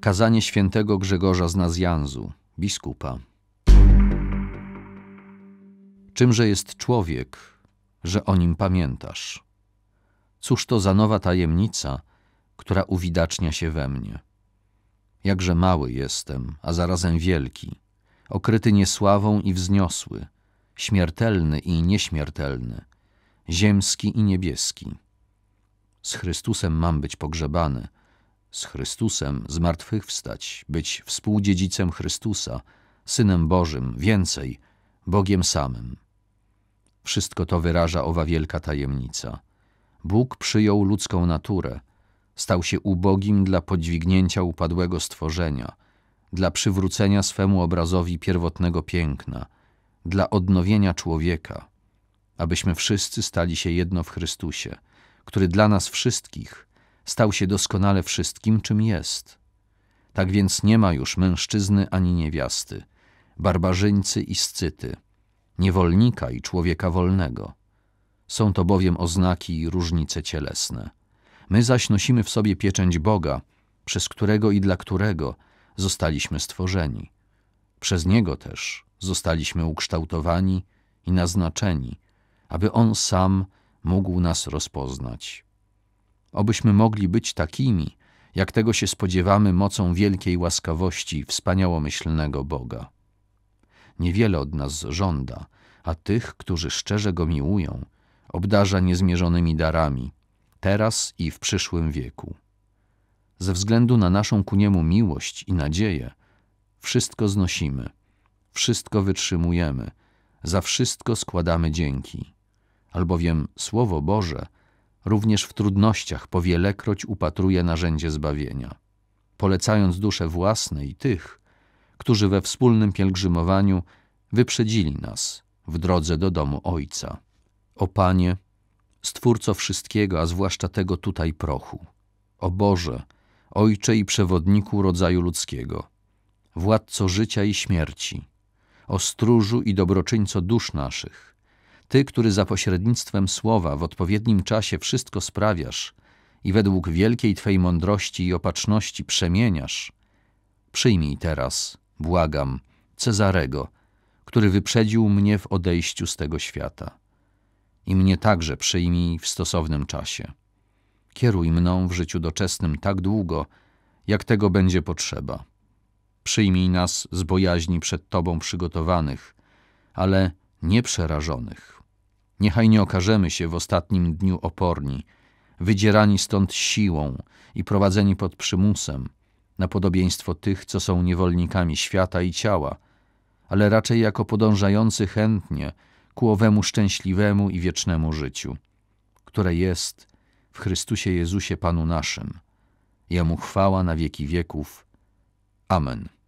Kazanie świętego Grzegorza z Nazjanzu, biskupa. Czymże jest człowiek, że o nim pamiętasz? Cóż to za nowa tajemnica, która uwidacznia się we mnie? Jakże mały jestem, a zarazem wielki, okryty niesławą i wzniosły, śmiertelny i nieśmiertelny, ziemski i niebieski. Z Chrystusem mam być pogrzebany – z Chrystusem zmartwychwstać, być współdziedzicem Chrystusa, Synem Bożym, więcej, Bogiem samym. Wszystko to wyraża owa wielka tajemnica. Bóg przyjął ludzką naturę, stał się ubogim dla podźwignięcia upadłego stworzenia, dla przywrócenia swemu obrazowi pierwotnego piękna, dla odnowienia człowieka, abyśmy wszyscy stali się jedno w Chrystusie, który dla nas wszystkich – stał się doskonale wszystkim, czym jest. Tak więc nie ma już mężczyzny ani niewiasty, barbarzyńcy i scyty, niewolnika i człowieka wolnego. Są to bowiem oznaki i różnice cielesne. My zaś nosimy w sobie pieczęć Boga, przez którego i dla którego zostaliśmy stworzeni. Przez Niego też zostaliśmy ukształtowani i naznaczeni, aby On sam mógł nas rozpoznać. Obyśmy mogli być takimi, jak tego się spodziewamy mocą wielkiej łaskawości wspaniałomyślnego Boga. Niewiele od nas żąda, a tych, którzy szczerze Go miłują, obdarza niezmierzonymi darami, teraz i w przyszłym wieku. Ze względu na naszą ku Niemu miłość i nadzieję, wszystko znosimy, wszystko wytrzymujemy, za wszystko składamy dzięki, albowiem Słowo Boże – Również w trudnościach powielekroć upatruje narzędzie zbawienia, polecając dusze własne i tych, którzy we wspólnym pielgrzymowaniu wyprzedzili nas w drodze do domu Ojca. O Panie, Stwórco wszystkiego, a zwłaszcza tego tutaj prochu. O Boże, Ojcze i Przewodniku rodzaju ludzkiego, Władco życia i śmierci, o Stróżu i Dobroczyńco dusz naszych, ty, który za pośrednictwem słowa w odpowiednim czasie wszystko sprawiasz i według wielkiej Twej mądrości i opatrzności przemieniasz, przyjmij teraz, błagam, Cezarego, który wyprzedził mnie w odejściu z tego świata. I mnie także przyjmij w stosownym czasie. Kieruj mną w życiu doczesnym tak długo, jak tego będzie potrzeba. Przyjmij nas z bojaźni przed Tobą przygotowanych, ale nieprzerażonych, Niechaj nie okażemy się w ostatnim dniu oporni, wydzierani stąd siłą i prowadzeni pod przymusem, na podobieństwo tych, co są niewolnikami świata i ciała, ale raczej jako podążający chętnie ku owemu szczęśliwemu i wiecznemu życiu, które jest w Chrystusie Jezusie Panu naszym. Jemu chwała na wieki wieków. Amen.